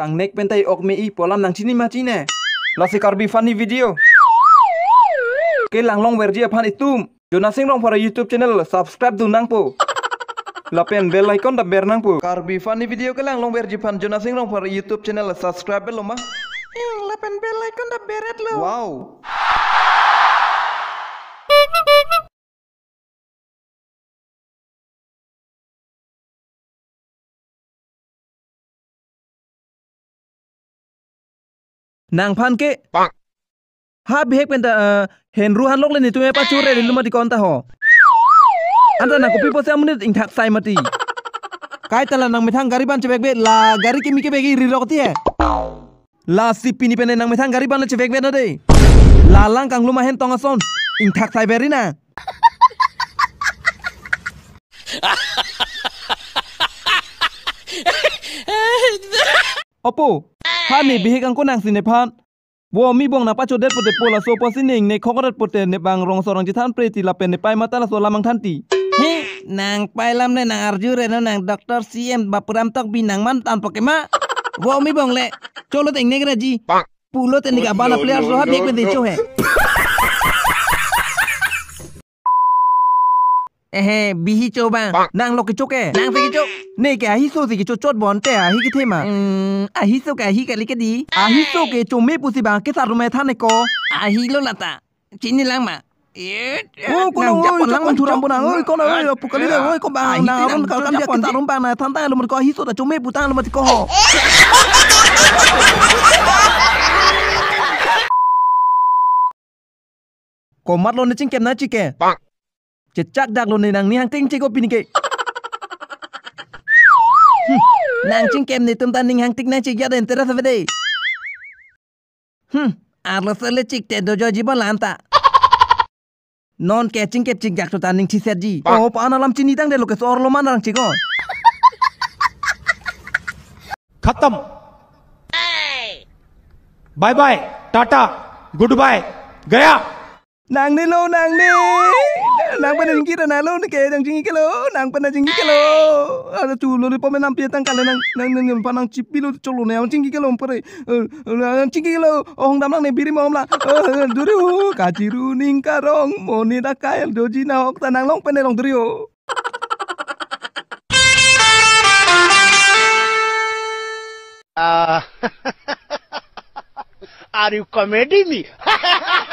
Kang Nek pentai ok mei polam nang cini ma ne. Lasi karbi funny video. Ke lang long wer dia pan itum. Jonasing long para YouTube channel subscribe tu nang po. Lapen bell icon da ber nang po. Karbi funny video ke lang long wer jipan Jonasing long para YouTube channel subscribe lo ma. Lapen bell icon da beret lo. Wow. nang phan ke ha bihek pen ta uh, hen ru han lok le ni tu me pa chu re lu ma ti kon ta ho anta na kopi po se amune ing thak sai mati kai tala nang thang gari ban chebek be la gari ki mi ke be gi ri lok ti e la si pini pen nang thang gari ban le chebek be na de la lang kang lu ma hen tong ason ing thak sai beri na Opo, ฮานนี่บีเฮกังกุนังสินเนพานวัวมีบ่วงนับปัจจุบันปุ่นเดปโพลาโซปสินเงในข้อกระับปุ่เเดในบางรองสรองจิทันเปรติลาเป็นในไปมาตาลาโซลามังทันตีเฮนางไปลำเนี่ยนางอาร์จูเรนนางด็อกเตอร์ซีเอ็มบัพปรามตักบินนางมันตันปกเกมาวัวมีบ่วงเละโจลต์เองเนกระจีปุ่นโลต์เองกับบาลาเพลียร์โซฮับเนกเป็นเดชเฮ้ eh bihi cho bang nang lo ke cho ke nang se ke cho nei ke ahi so se ke cho chot bon te ahi ke the ma ahi so ke ahi ke li ke di ahi so ke cho me pusi bang ke sa ru me tha ne ko ahi lo lata lang ma ô con ơi con lăng mình thu rầm bồn ơi con ơi phục cái ơi con bà à, nào con cả lăng ta rung bà này thằng ta là mình có hít sốt là chúng mê mắt luôn đấy chính kèm nói chứ kè Cecak dak lone nang ni hang ting ceko pinike. Nang ching kem ni tum tan ning hang tik nang chik yaden tera sa vede. Hmm, arlo sele chik te dojo jibo lanta. Non catching ke chik jak to tan ning thi set ji. Oh pa analam chini tang de lokes orlo man rang chik on. खत्म bye bye tata goodbye गया Nang ni lo, nang ni nang nàng bên yang kira lo ni kaya nang jingi kalo nang bên yang jingi kalo ada tu lo di pome nam pietang kalo nang nang nang panang cipi lo colo nang jingi kalo umpare nang jingi lo, oh dam nang biri mau mla duru kaciru ning karong moni da kaya doji na hok tanang long pene long durio Ah, are you comedy me?